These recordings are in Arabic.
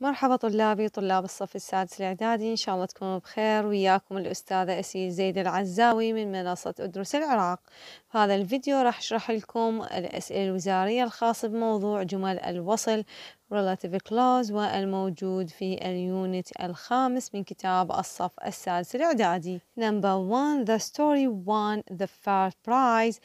مرحبا طلابي طلاب الصف السادس الإعدادي إن شاء الله تكونوا بخير وياكم الأستاذة أسيل زيد العزاوي من منصة أدرس العراق في هذا الفيديو راح أشرح لكم الأسئلة الوزارية الخاصة بموضوع جمل الوصل relative clause والموجود في اليونت الخامس من كتاب الصف السادس الإعدادي Number one The story won the first prize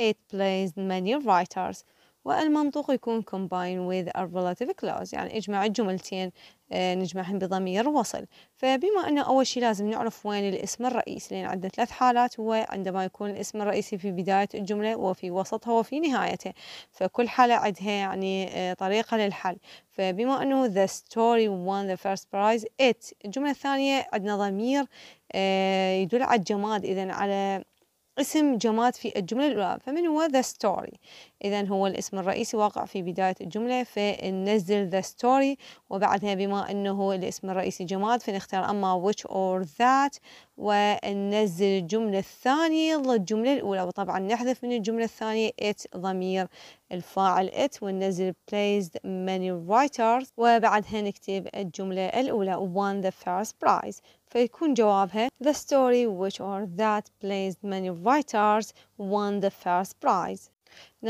It pleased many writers والمنطوق يكون combined with a relative clause يعني اجمع الجملتين آه، نجمعهم بضمير وصل فبما أنه أول شيء لازم نعرف وين الاسم الرئيسي لأن عندنا ثلاث حالات هو عندما يكون الاسم الرئيسي في بداية الجملة وفي وسطها وفي نهايتها فكل حالة عندها يعني آه، طريقة للحل فبما أنه the story won the first prize it الجملة الثانية عندنا ضمير آه، يدل على الجماد إذا على اسم جماد في الجملة الأولى فمن هو the story إذا هو الاسم الرئيسي واقع في بداية الجملة فننزل the story وبعدها بما أنه الاسم الرئيسي جماد فنختار أما which or that وننزل الجملة الثانية للجملة الأولى وطبعا نحذف من الجملة الثانية it ضمير الفاعل it وننزل placed many writers وبعدها نكتب الجملة الأولى won the first prize فيكون جوابها The story which or that pleased many writers won the first prize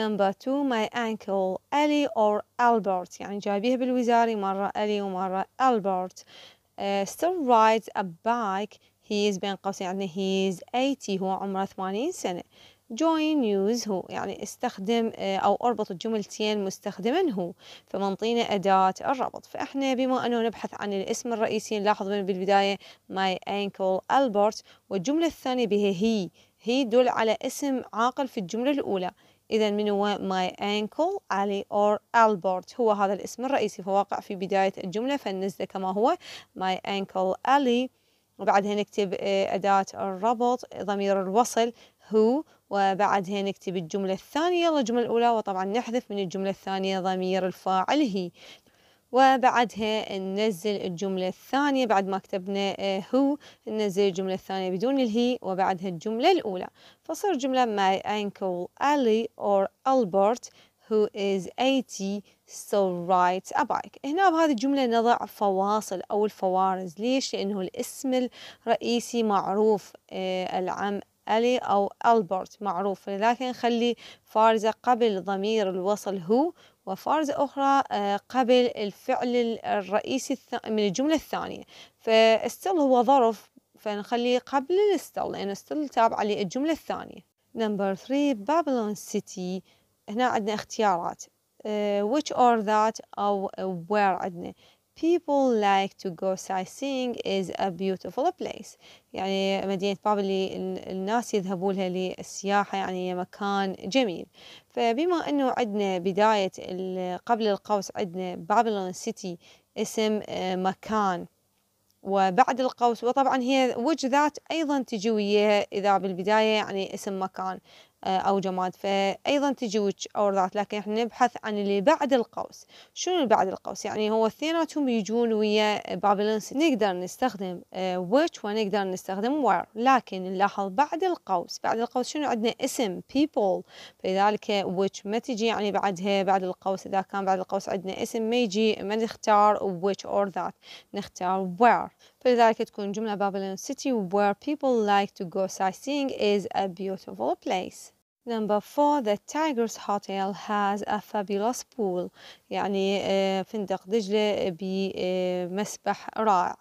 Number two my uncle Ali or Albert يعني جايبيها بالوزاري مرة Ali ومرة Albert uh, still rides a bike he is بين قوسين يعني he is 80 هو عمره 80 سنة join use هو يعني استخدم آه، أو أربط الجملتين مستخدما هو فمنطينا أداة الربط فإحنا بما أنه نبحث عن الاسم الرئيسي نلاحظ من بالبداية my uncle Albert والجملة الثانية بها هي هي دل على اسم عاقل في الجملة الأولى إذا من هو my uncle علي or Albert هو هذا الاسم الرئيسي فواقع في بداية الجملة فننزله كما هو my uncle علي وبعدها نكتب آه، أداة الربط ضمير الوصل هو وبعد هي نكتب الجملة الثانية يلا الجملة الأولى وطبعا نحذف من الجملة الثانية ضمير الفاعل هي وبعدها ننزل الجملة الثانية بعد ما كتبنا آه، هو ننزل الجملة الثانية بدون الهي وبعدها الجملة الأولى فصار جملة my uncle Ali or Albert who is 80 so right a bike هنا بهذه الجملة نضع فواصل أو الفوارز ليش؟ لأنه الاسم الرئيسي معروف آه، العم ألي أو ألبرت معروف لكن خلي فارزة قبل ضمير الوصل هو وفارزة أخرى آه، قبل الفعل الرئيسي من الجملة الثانية فاستل هو ظرف فنخليه قبل الستل لأن ستل تابعة للجملة الثانية نمبر 3 بابلون سيتي هنا عندنا اختيارات uh, which or that أو where عندنا people like to go sightseeing is a beautiful place يعني مدينة بابلي الناس يذهبون لها للسياحة يعني مكان جميل فبما أنه عندنا بداية قبل القوس عندنا بابلون سيتي اسم آه، مكان وبعد القوس وطبعا هي وجه ذات ايضا تجي وياها اذا بالبدايه يعني اسم مكان آه، او جماد فأيضا تجي وجه أوردات لكن احنا نبحث عن اللي بعد القوس شنو اللي بعد القوس يعني هو اثنيناتهم يجون ويا بابلنس نقدر نستخدم which آه، ونقدر نستخدم where لكن نلاحظ بعد القوس بعد القوس شنو عندنا اسم people فلذلك which ما تجي يعني بعدها بعد القوس إذا كان بعد القوس عندنا اسم ما يجي ما نختار which or that نختار where فلذلك تكون جملة بابلون city where people like to go sightseeing is a beautiful place Number four, the Tigers Hotel has a fabulous pool يعني فندق دجلة بمسبح رائع.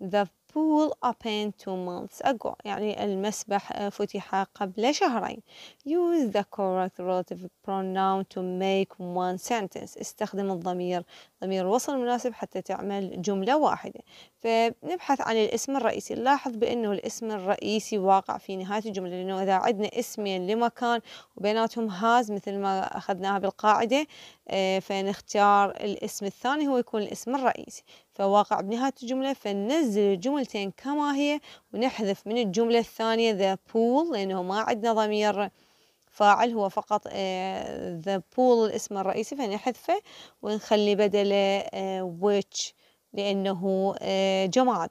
The pool opened two months ago يعني المسبح آه، فتح قبل شهرين use the correct relative pronoun to make one sentence استخدم الضمير ضمير الوصل المناسب حتى تعمل جملة واحدة فنبحث عن الاسم الرئيسي نلاحظ بأنه الاسم الرئيسي واقع في نهاية الجملة لأنه إذا عدنا اسمين لمكان وبيناتهم هاز مثل ما أخذناها بالقاعدة آه، فنختار الاسم الثاني هو يكون الاسم الرئيسي فواقع بنهاية الجملة فننزل الجملتين كما هي ونحذف من الجملة الثانية the pool لأنه ما عندنا ضمير فاعل هو فقط آه، the pool الاسم الرئيسي فنحذفه ونخلي بدله آه، which لأنه آه، جماد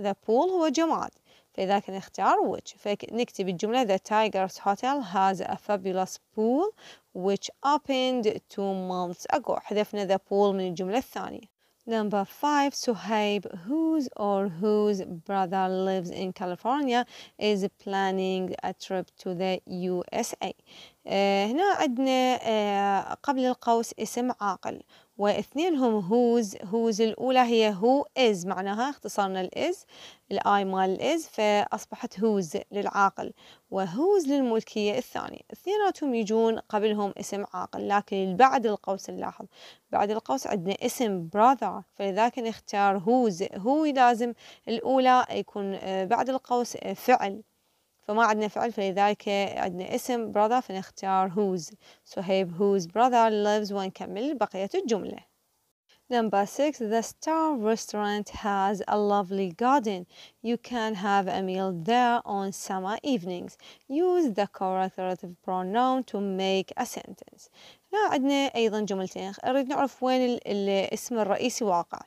the pool هو جماد فإذا كان اختيار which فنكتب الجملة The Tigers Hotel has a fabulous pool which opened two months ago حذفنا the pool من الجملة الثانية Number five, Suhaib, whose or whose brother lives in California, is planning a trip to the USA. Uh, هنا عندنا uh، قبل القوس اسم عاقل واثنينهم هوز هوز الأولى هي هو إز معناها اختصرنا الإز الآي مال الإز فأصبحت هوز للعاقل وهوز للملكية الثانية اثنيناتهم يجون قبلهم اسم عاقل لكن بعد القوس نلاحظ بعد القوس عندنا اسم براذر فلذلك نختار هوز هو لازم الأولى يكون آه، بعد القوس آه، فعل فما عندنا فعل فلذلك عندنا اسم brother فنختار whose سهيب whose brother lives ونكمل بقية الجملة Number six, the star restaurant has a lovely garden. You can have a meal there on summer evenings. Use the correlative pronoun to make a sentence. هنا عندنا أيضا جملتين نريد نعرف وين الاسم الرئيسي واقع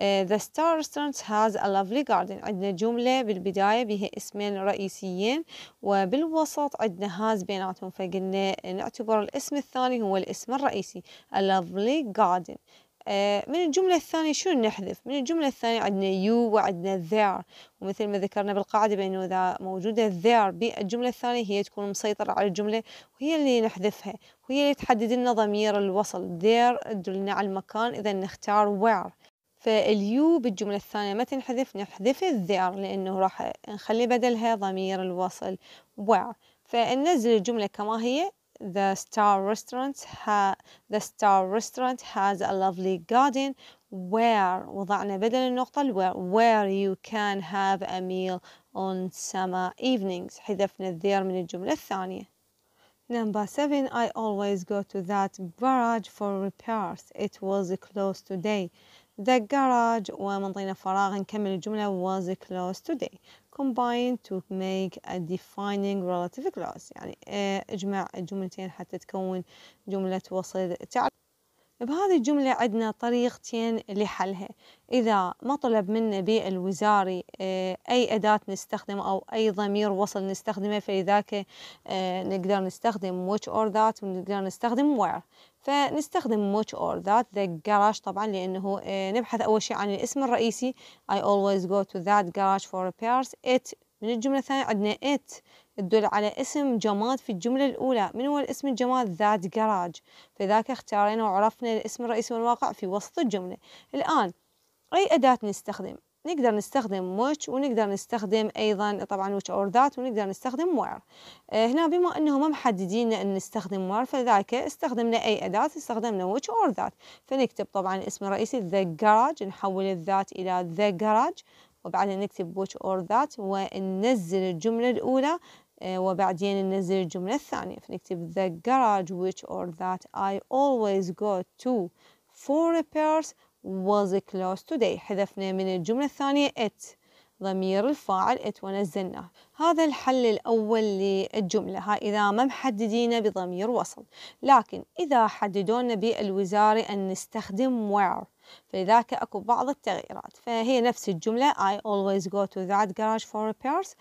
آه، The star restaurant has a lovely garden عندنا جملة بالبداية بها اسمين رئيسيين وبالوسط عندنا has بيناتهم فقلنا نعتبر الاسم الثاني هو الاسم الرئيسي a lovely garden آه، من الجملة الثانية شو نحذف؟ من الجملة الثانية عندنا you وعندنا there ومثل ما ذكرنا بالقاعدة بأنه إذا موجودة there بالجملة الثانية هي تكون مسيطرة على الجملة وهي اللي نحذفها وهي اللي تحدد لنا ضمير الوصل there تدلنا على المكان إذا نختار where فاليو بالجملة الثانية ما تنحذف نحذف الذئر لأنه راح نخلي بدلها ضمير الوصل وع فننزل الجملة كما هي The star restaurant ha The star restaurant has a lovely garden where وضعنا بدل النقطة where where you can have a meal on summer evenings حذفنا الذير من الجملة الثانية Number seven, I always go to that barrage for repairs. It was closed today. the garage ومنطينا فراغ نكمل الجملة was closed today combined to make a defining relative clause يعني اجمع الجملتين حتى تكون جملة وصل تعرف بهذه الجملة عندنا طريقتين لحلها إذا ما طلب منا بالوزاري آه، أي أداة نستخدم أو أي ضمير وصل نستخدمه فلذاك آه، نقدر نستخدم which or that ونقدر نستخدم where فنستخدم which or that the garage طبعا لأنه آه، نبحث أول شيء عن الاسم الرئيسي I always go to that garage for repairs it من الجملة الثانية عندنا it تدل على اسم جماد في الجملة الأولى من هو الاسم الجماد ذات جراج فذاك اختارينا وعرفنا الاسم الرئيسي والواقع في وسط الجملة الآن أي أداة نستخدم نقدر نستخدم which ونقدر نستخدم أيضا طبعا which or that ونقدر نستخدم where آه، هنا بما أنه ما محددين أن نستخدم where فذاك استخدمنا أي أداة استخدمنا which or that فنكتب طبعا الاسم الرئيسي the garage نحول الذات إلى the garage وبعدين نكتب which or that وننزل الجملة الأولى آه، وبعدين ننزل الجملة الثانية فنكتب the garage which or that I always go to for repairs was closed today حذفنا من الجملة الثانية it ضمير الفاعل it ونزلناه هذا الحل الأول للجملة ها إذا ما محددين بضمير وصل لكن إذا حددونا بالوزاري أن نستخدم where فلذاك أكو بعض التغييرات فهي نفس الجملة I always go to that garage for repairs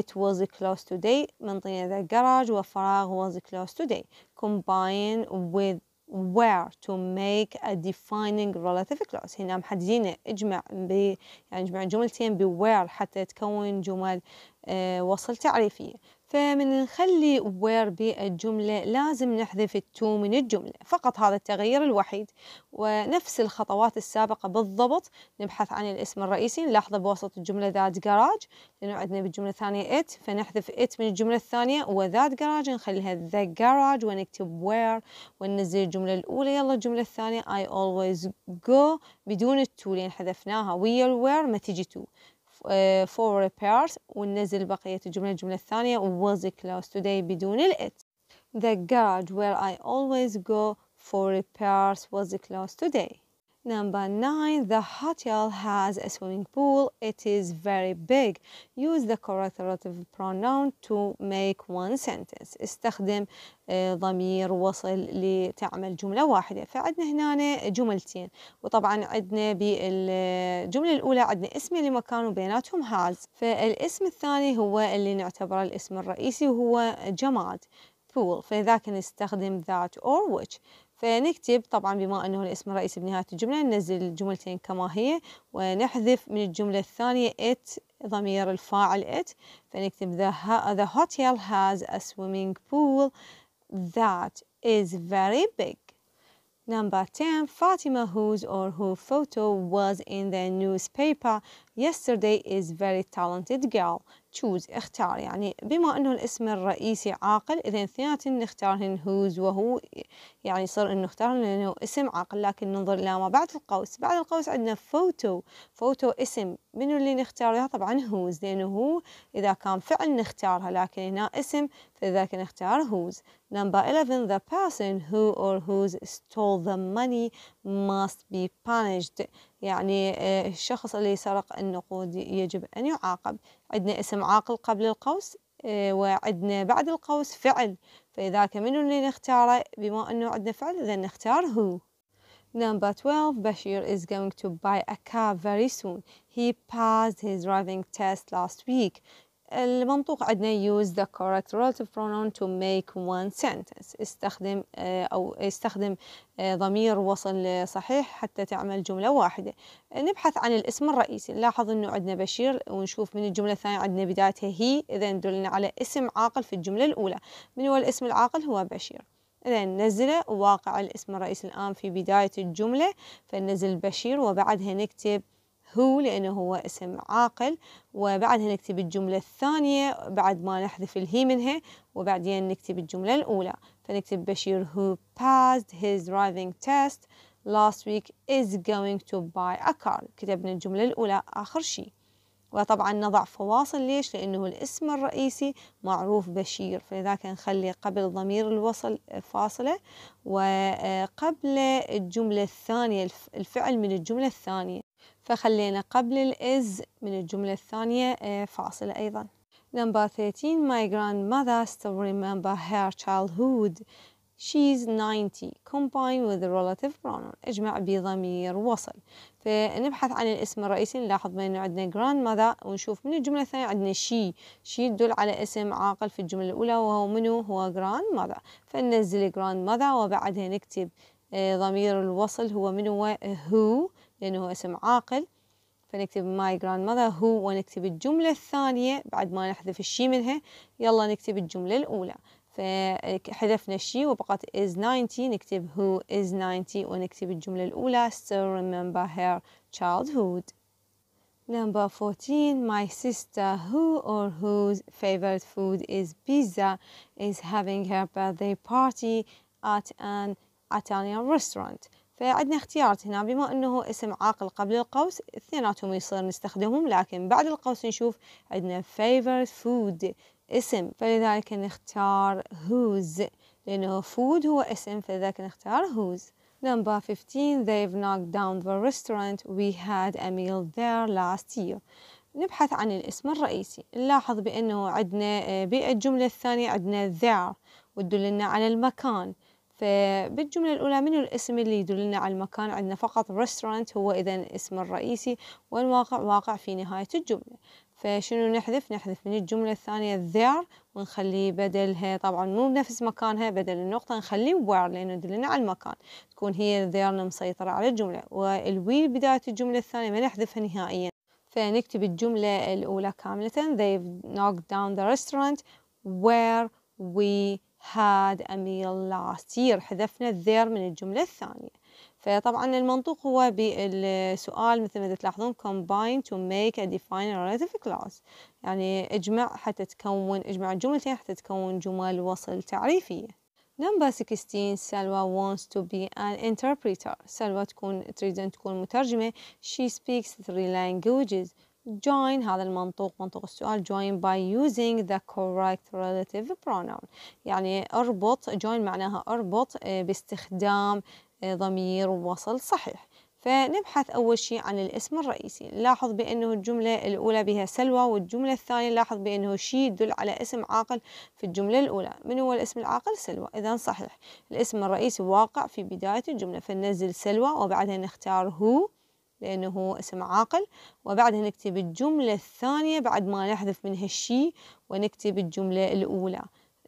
It was closed today منطقة the garage وفراغ was closed today combine with where to make a defining relative clause هنا محددين اجمع ب يعني اجمع جملتين ب where حتى تكون جمل وصل تعريفية فمن نخلي وير بالجملة لازم نحذف التو من الجملة فقط هذا التغيير الوحيد ونفس الخطوات السابقة بالضبط نبحث عن الاسم الرئيسي نلاحظه بوسط الجملة ذات جراج لأنه عندنا بالجملة الثانية ات فنحذف ات من الجملة الثانية وذات جراج نخليها ذا جراج ونكتب وير وننزل الجملة الأولى يلا الجملة الثانية I always go بدون التو لأن حذفناها ويا الوير ما تجي تو for repairs وننزل بقية الجملة الجملة الثانية was closed today بدون ال it The garage where I always go for repairs was closed today Number nine, the hotel has a swimming pool. It is very big. Use the correct relative pronoun to make one sentence. استخدم آه، ضمير وصل لتعمل جملة واحدة فعندنا هنا جملتين وطبعا عندنا بالجملة الأولى عندنا اسم لمكان وبيناتهم has. فالاسم الثاني هو اللي نعتبره الاسم الرئيسي وهو جماد pool فلذلك نستخدم that or which فنكتب طبعا بما أنه الاسم الرئيسي بنهاية الجملة ننزل الجملتين كما هي ونحذف من الجملة الثانية it ضمير الفاعل it فنكتب the, the hotel has a swimming pool that is very big Number 10, Fatima whose or who photo was in the newspaper yesterday is very talented girl. تشوز اختار يعني بما انه الاسم الرئيسي عاقل اذا اثنيناتهم نختار هن هوز وهو يعني صار انه اختار لانه اسم عاقل لكن ننظر الى ما بعد القوس بعد القوس عندنا فوتو فوتو اسم منو اللي نختارها طبعا هوز لانه هو اذا كان فعل نختارها لكن هنا اسم فلذلك نختار هوز number 11 the person who or whose stole the money must be punished يعني آه، الشخص اللي سرق النقود يجب أن يعاقب عندنا اسم عاقل قبل القوس آه، وعندنا بعد القوس فعل فإذاك منو اللي نختاره بما أنه عندنا فعل إذا نختار هو Number 12 Bashir is going to buy a car very soon. He passed his driving test last week. المنطوق عندنا use the correct relative pronoun to make one sentence استخدم آه، أو استخدم آه، ضمير وصل صحيح حتى تعمل جملة واحدة نبحث عن الاسم الرئيسي نلاحظ أنه عندنا بشير ونشوف من الجملة الثانية عندنا بدايتها هي إذا دلنا على اسم عاقل في الجملة الأولى من هو الاسم العاقل هو بشير إذا ننزله واقع الاسم الرئيسي الآن في بداية الجملة فننزل بشير وبعدها نكتب هو لأنه هو اسم عاقل وبعدها نكتب الجملة الثانية بعد ما نحذف الهي منها وبعدين نكتب الجملة الأولى فنكتب بشير who passed his driving test last week is going to buy a car كتبنا الجملة الأولى آخر شيء وطبعا نضع فواصل ليش لأنه الاسم الرئيسي معروف بشير فلذلك نخلي قبل ضمير الوصل فاصلة وقبل آه، الجملة الثانية الفعل من الجملة الثانية فخلينا قبل الإز من الجملة الثانية آه، فاصلة أيضا Number 13 My grandmother still remember her childhood She's 90 combined with the relative pronoun اجمع بضمير وصل فنبحث عن الاسم الرئيسي نلاحظ بأنه عندنا grandmother ونشوف من الجملة الثانية عندنا she she تدل على اسم عاقل في الجملة الأولى وهو منو هو grandmother فننزل grandmother وبعدها نكتب آه، ضمير الوصل هو منو هو who لأنه هو اسم عاقل فنكتب my grandmother هو ونكتب الجملة الثانية بعد ما نحذف الشي منها يلا نكتب الجملة الأولى فحذفنا الشي وبقت is 90 نكتب who is 90 ونكتب الجملة الأولى still remember her childhood Number 14 My sister who or whose favorite food is pizza is having her birthday party at an Italian restaurant فعندنا اختيارات هنا بما انه اسم عاقل قبل القوس اثنيناتهم يصير نستخدمهم لكن بعد القوس نشوف عندنا favorite food اسم فلذلك نختار whose لأنه food هو اسم فلذلك نختار whose Number 15 they've knocked down the restaurant we had a meal there last year نبحث عن الاسم الرئيسي نلاحظ بأنه عندنا آه، بالجملة الثانية عندنا there وتدلنا على المكان فبالجملة الأولى من الاسم اللي يدلنا على المكان عندنا فقط ريستورانت هو إذا الاسم الرئيسي والواقع واقع في نهاية الجملة فشنو نحذف نحذف من الجملة الثانية there ونخليه بدلها طبعا مو بنفس مكانها بدل النقطة نخليه where لأنه يدلنا على المكان تكون هي there مسيطرة على الجملة والوي بداية الجملة الثانية ما نحذفها نهائيا فنكتب الجملة الأولى كاملة they've knocked down the restaurant where we had a meal last year حذفنا الذير من الجملة الثانية فطبعا المنطوق هو بالسؤال مثل ما تلاحظون combine to make a define a relative class يعني اجمع حتى تكون اجمع الجملتين حتى تكون جمل وصل تعريفية Number 16 سلوى wants to be an interpreter سلوى تكون تريد أن تكون مترجمة she speaks three languages join هذا المنطوق منطوق السؤال join by using the correct relative pronoun يعني اربط join معناها اربط آه، باستخدام آه، ضمير وصل صحيح فنبحث أول شيء عن الاسم الرئيسي نلاحظ بأنه الجملة الأولى بها سلوى والجملة الثانية نلاحظ بأنه شيء يدل على اسم عاقل في الجملة الأولى من هو الاسم العاقل سلوى إذا صحيح الاسم الرئيسي واقع في بداية الجملة فننزل سلوى وبعدها نختار هو لأنه هو اسم عاقل وبعدها نكتب الجملة الثانية بعد ما نحذف من هالشي ونكتب الجملة الأولى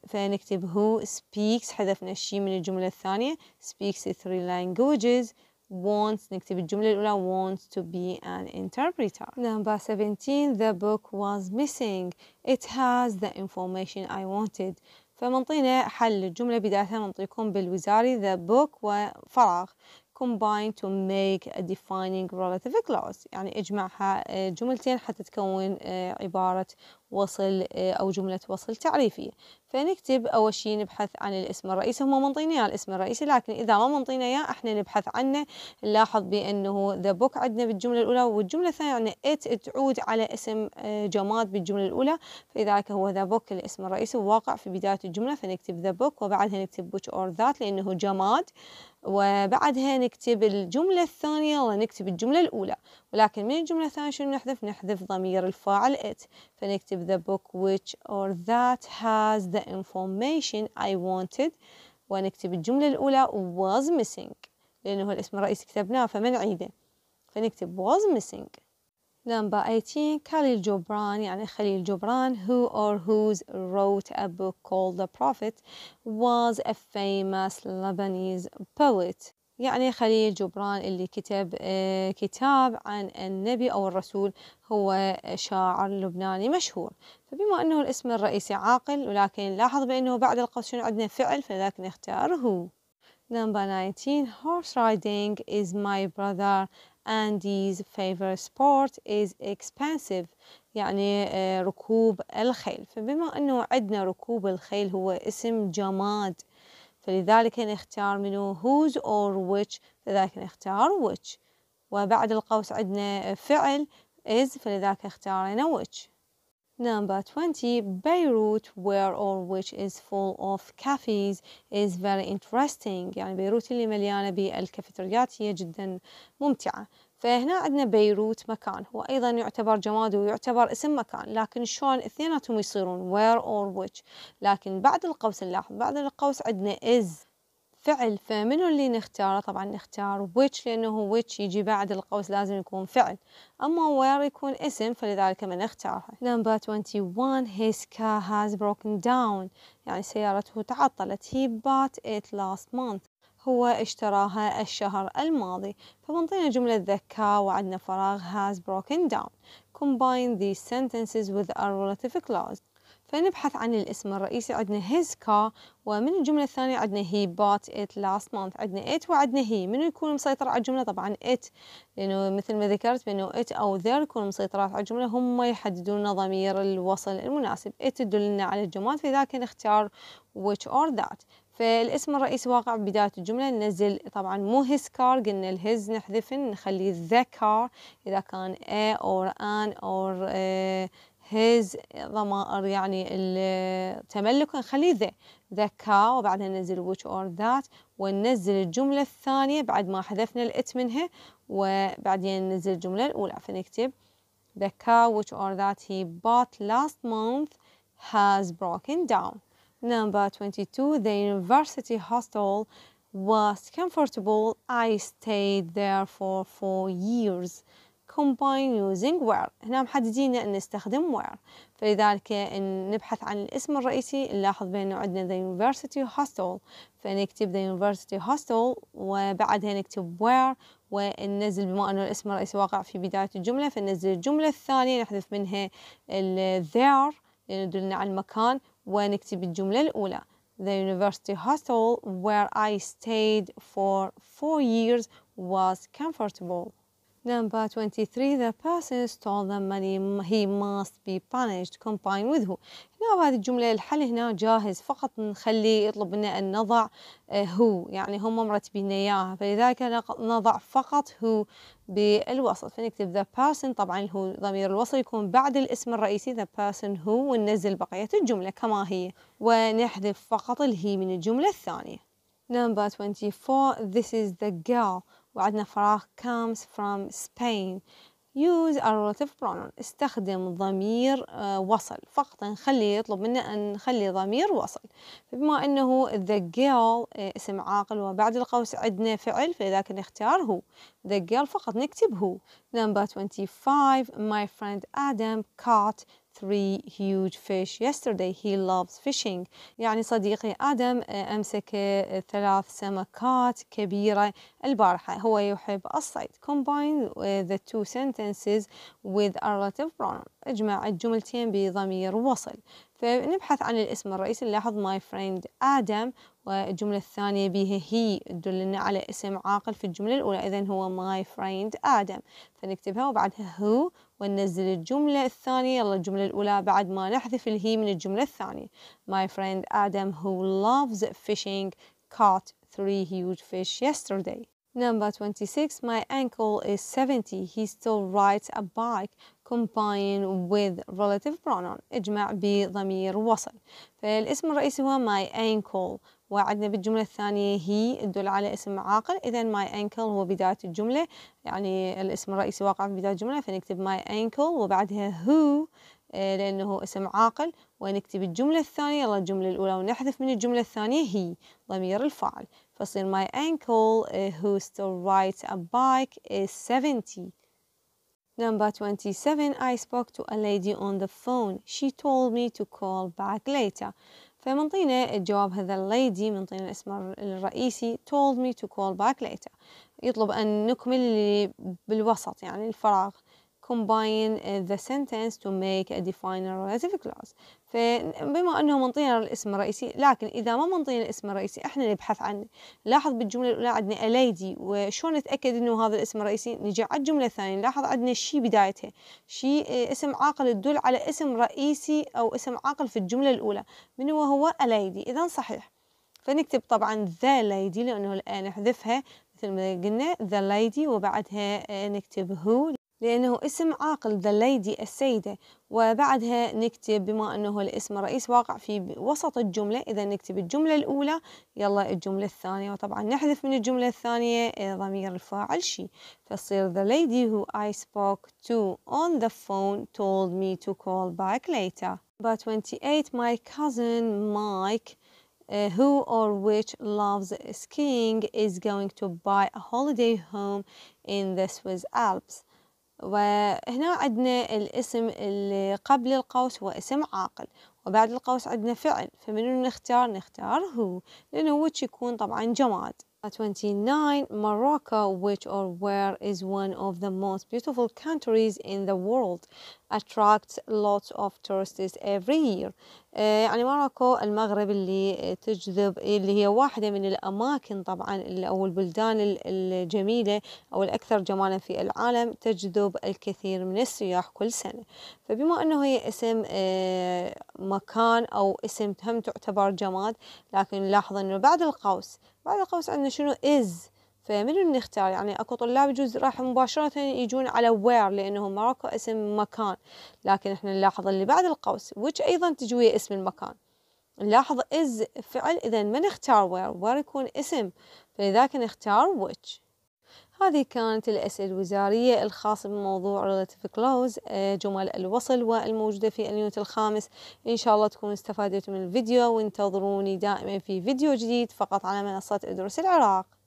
فنكتب هو speaks حذفنا الشي من الجملة الثانية speaks three languages wants نكتب الجملة الأولى wants to be an interpreter. Number 17 the book was missing. It has the information I wanted. فمنطينا حل الجملة بداية منطيكم بالوزاري the book وفراغ combine to make a defining relative clause يعني اجمعها آه، جملتين حتى تكون آه، عبارة وصل آه، أو جملة وصل تعريفية فنكتب أول شيء نبحث عن الاسم الرئيسي هم منطينا الاسم الرئيسي لكن إذا ما منطينا إياه إحنا نبحث عنه نلاحظ بأنه ذا بوك عندنا بالجملة الأولى والجملة الثانية يعني إت تعود على اسم جماد بالجملة الأولى فلذلك هو ذا بوك الاسم الرئيسي واقع في بداية الجملة فنكتب ذا بوك وبعدها نكتب which أور ذات لأنه جماد وبعدها نكتب الجملة الثانية ونكتب الجملة الأولى ولكن من الجملة الثانية شنو نحذف؟ نحذف ضمير الفاعل it فنكتب the book which or that has the information I wanted ونكتب الجملة الأولى was missing لأنه هو الاسم الرئيسي كتبناه فما نعيده فنكتب was missing Number 18 Khalil Gibran يعني خليل جبران, who or whose wrote a book called The Prophet was a famous Lebanese poet يعني خليل جبران اللي كتب آه، كتاب عن النبي أو الرسول هو شاعر لبناني مشهور فبما أنه الاسم الرئيسي عاقل ولكن لاحظ بأنه بعد القوسين عندنا فعل فذاك نختار هو Number 19 Horse riding is my brother and his favorite sport is expensive يعني آه، ركوب الخيل فبما أنه عندنا ركوب الخيل هو اسم جماد فلذلك نختار منه whose or which فلذلك نختار which وبعد القوس عندنا فعل is فلذلك اختارنا which Number 20, Beirut, where or which is full of cafes is very interesting يعني بيروت اللي مليانة بالكافيتريات هي جدا ممتعة فهنا عندنا بيروت مكان هو أيضا يعتبر جماد ويعتبر اسم مكان لكن شلون اثنيناتهم يصيرون where or which لكن بعد القوس نلاحظ بعد القوس عندنا is فعل فمنو اللي نختاره طبعا نختار which لأنه which يجي بعد القوس لازم يكون فعل أما where يكون اسم فلذلك ما نختارها number 21 his car has broken down يعني سيارته تعطلت he bought it last month هو اشتراها الشهر الماضي فبنطينا جملة ذكاء وعندنا فراغ has broken down combine these sentences with a relative clause فنبحث عن الاسم الرئيسي عندنا his car ومن الجملة الثانية عندنا he bought it last month عندنا it وعندنا he منو يكون مسيطر على الجملة طبعا it لأنه مثل ما ذكرت بأنه it أو there يكون مسيطرات على الجملة هم يحددون ضمير الوصل المناسب it تدلنا على الجماد ذاك نختار which or that فالاسم الرئيسي واقع بداية الجملة ننزل طبعا مو his car قلنا his نحذفن نخليه the car إذا كان a or an or uh, His ضمائر يعني التملك نخلي ذا ذا كاو وبعدها ننزل which or that وننزل الجملة الثانية بعد ما حذفنا الات منها وبعدين ننزل الجملة الأولى فنكتب The cow which or that he bought last month has broken down. Number 22, the university hostel was comfortable. I stayed there for four years. combine using where هنا محددين أن نستخدم where فلذلك إن نبحث عن الاسم الرئيسي نلاحظ بأنه عندنا the university hostel فنكتب the university hostel وبعدها نكتب where وننزل بما أنه الاسم الرئيسي واقع في بداية الجملة فننزل الجملة الثانية نحذف منها ال there لأنه يدلنا على المكان ونكتب الجملة الأولى The university hostel where I stayed for four years was comfortable. Number 23 The person stole the money he must be punished combined with who هنا بهذه الجملة الحل هنا جاهز فقط نخلي يطلب منا أن نضع هو آه، يعني هم مرتبين إياها فلذلك نضع فقط هو بالوسط فنكتب the person طبعا هو ضمير الوصل يكون بعد الاسم الرئيسي the person who وننزل بقية الجملة كما هي ونحذف فقط الهي من الجملة الثانية Number 24 This is the girl وعندنا فراغ comes from Spain use a relative pronoun استخدم ضمير آه، وصل فقط نخلي يطلب منا أن نخلي ضمير وصل بما أنه the girl آه، اسم عاقل وبعد القوس عندنا فعل فإذا كنا نختار هو the girl فقط نكتب هو number 25 my friend Adam caught three huge fish yesterday. He loves fishing. يعني صديقي آدم أمسك ثلاث سمكات كبيرة البارحة. هو يحب الصيد. Combine the two sentences with a relative pronoun. اجمع الجملتين بضمير وصل. فنبحث عن الاسم الرئيسي نلاحظ ماي فريند آدم والجملة الثانية بها هي تدلنا على اسم عاقل في الجملة الأولى إذا هو ماي فريند آدم فنكتبها وبعدها هو وننزل الجملة الثانية يلا الجملة الأولى بعد ما نحذف الهي من الجملة الثانية my friend Adam who loves fishing caught three huge fish yesterday Number 26, my uncle is 70. He still rides a bike. combine with relative pronoun اجمع بضمير وصل فالاسم الرئيسي هو my ankle وعندنا بالجملة الثانية هي تدل على اسم عاقل إذا my ankle هو بداية الجملة يعني الاسم الرئيسي واقع في بداية الجملة فنكتب my ankle وبعدها who آه، لأنه اسم عاقل ونكتب الجملة الثانية يلا الجملة الأولى ونحذف من الجملة الثانية هي ضمير الفاعل فصير my uncle eh, who still rides a bike is 70 Number 27 I spoke to a lady on the phone she told me to call back later فمنطينا الجواب هذا الليدي منطينا الاسم الرئيسي told me to call back later يطلب أن نكمل بالوسط يعني الفراغ combine uh, the sentence to make a definer relative clause فبما انه منطينا الاسم الرئيسي لكن اذا ما منطينا الاسم الرئيسي احنا نبحث عنه لاحظ بالجمله الاولى عندنا a lady وشلون نتاكد انه هذا الاسم الرئيسي نجي على الجمله الثانيه لاحظ عندنا شي بدايتها شي uh, اسم عاقل تدل على اسم رئيسي او اسم عاقل في الجمله الاولى من هو هو a lady اذا صحيح فنكتب طبعا ذا lady لانه الان نحذفها مثل ما قلنا ذا lady وبعدها uh, نكتب who لأنه اسم عاقل ذا ليدي السيدة وبعدها نكتب بما أنه الاسم الرئيس واقع في وسط الجملة إذا نكتب الجملة الأولى يلا الجملة الثانية وطبعا نحذف من الجملة الثانية ضمير الفاعل شي فتصير the lady who I spoke to on the phone told me to call back later But 28 my cousin Mike Uh, who or which loves skiing is going to buy a holiday home in the Swiss Alps. وهنا عندنا الاسم اللي قبل القوس هو اسم عاقل وبعد القوس عندنا فعل فمن نختار نختار هو لأنه which يكون طبعا جماد 29 Morocco which or where is one of the most beautiful countries in the world attracts lots of tourists every year آه، يعني مراكو المغرب اللي تجذب اللي هي واحدة من الأماكن طبعا أو البلدان الجميلة أو الأكثر جمالا في العالم تجذب الكثير من السياح كل سنة فبما أنه هي اسم آه، مكان أو اسم هم تعتبر جماد لكن نلاحظ أنه بعد القوس بعد القوس عندنا شنو is فمنو نختار يعني اكو طلاب يجوز راح مباشرة يجون على وير لانهم ماكو اسم مكان لكن احنا نلاحظ اللي بعد القوس which ايضا تجويه اسم المكان نلاحظ از فعل اذا ما نختار وير وير يكون اسم فلذلك نختار which هذه كانت الأسئلة الوزارية الخاصة بموضوع relative clause آه، جمل الوصل والموجودة في اليونت الخامس إن شاء الله تكونوا استفادتوا من الفيديو وانتظروني دائما في فيديو جديد فقط على منصة ادرس العراق